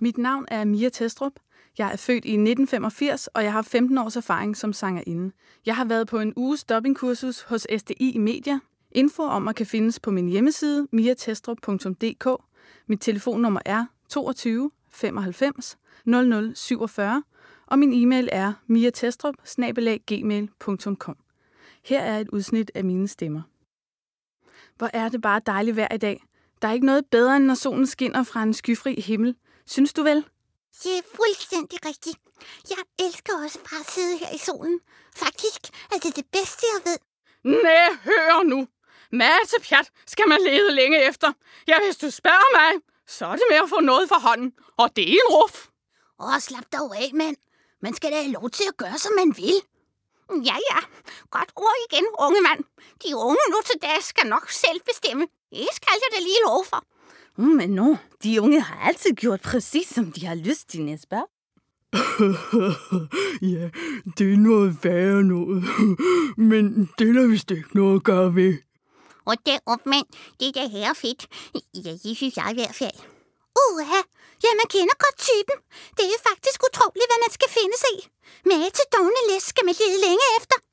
Mit navn er Mia Testrup. Jeg er født i 1985, og jeg har 15 års erfaring som sangerinde. Jeg har været på en uges dubbingkursus hos SDI Media. Info om mig kan findes på min hjemmeside miatestrup.dk. Mit telefonnummer er 22 95 0047, og min e-mail er miatestrup Her er et udsnit af mine stemmer. Hvor er det bare dejligt vejr i dag. Der er ikke noget bedre, end når solen skinner fra en skyfri himmel – Synes du vel? Det er fuldstændig rigtigt. Jeg elsker også bare at sidde her i solen. Faktisk er det det bedste, jeg ved. Næh, hør nu. Masse pjat skal man lede længe efter. Ja, hvis du spørger mig, så er det med at få noget for hånden. Og det er en ruf. Åh, slap dig af, mand. Man skal da have lov til at gøre, som man vil. Ja, ja. Godt ord igen, unge mand. De unge nu til dag skal nok selv bestemme. Det skal jeg da lige lov for. Mm, men nu, no. de unge har altid gjort præcis, som de har lyst til, Nesbær. ja, det er noget værre noget. men det er der vist ikke noget at gøre ved. Og derop, mand, det da her fedt. Ja, det synes jeg i hvert fald. Uha, ja, man kender godt typen. Det er faktisk utroligt, hvad man skal finde sig i. til dogne læs skal man lede længe efter,